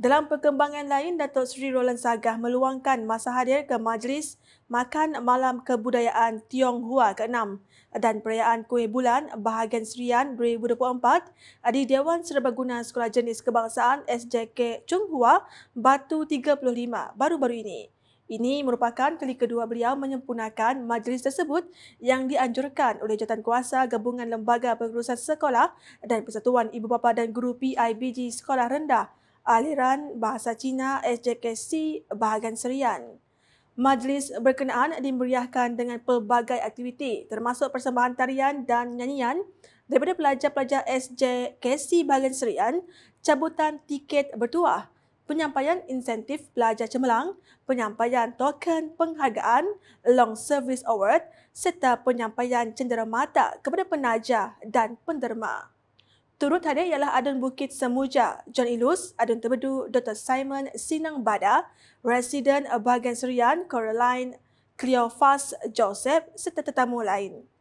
Dalam perkembangan lain, Datuk Seri Roland Sagah meluangkan masa hadir ke Majlis Makan Malam Kebudayaan Tiong Tionghoa ke-6 dan perayaan Kuih Bulan Bahagian Serian 2024 di Dewan Serbaguna Sekolah Jenis Kebangsaan SJK Chung Chunghua Batu 35 baru-baru ini. Ini merupakan kali kedua beliau menyempurnakan majlis tersebut yang dianjurkan oleh Kuasa Gabungan Lembaga Pengurusan Sekolah dan Persatuan Ibu Bapa dan Guru PIBG Sekolah Rendah aliran bahasa Cina SJKC Bahagian Serian. Majlis berkenaan dimeriahkan dengan pelbagai aktiviti termasuk persembahan tarian dan nyanyian daripada pelajar-pelajar SJKC Bahagian Serian, cabutan tiket bertuah, penyampaian insentif pelajar cemerlang, penyampaian token penghargaan Long Service Award serta penyampaian cenderamata kepada penaja dan penderma. Turut hadir ialah Adun Bukit Semuja, John Ilus, Adun Tebedu, Dr. Simon Sinang Bada, Resident Bagan Serian, Coraline, Cleofas Joseph serta tetamu lain.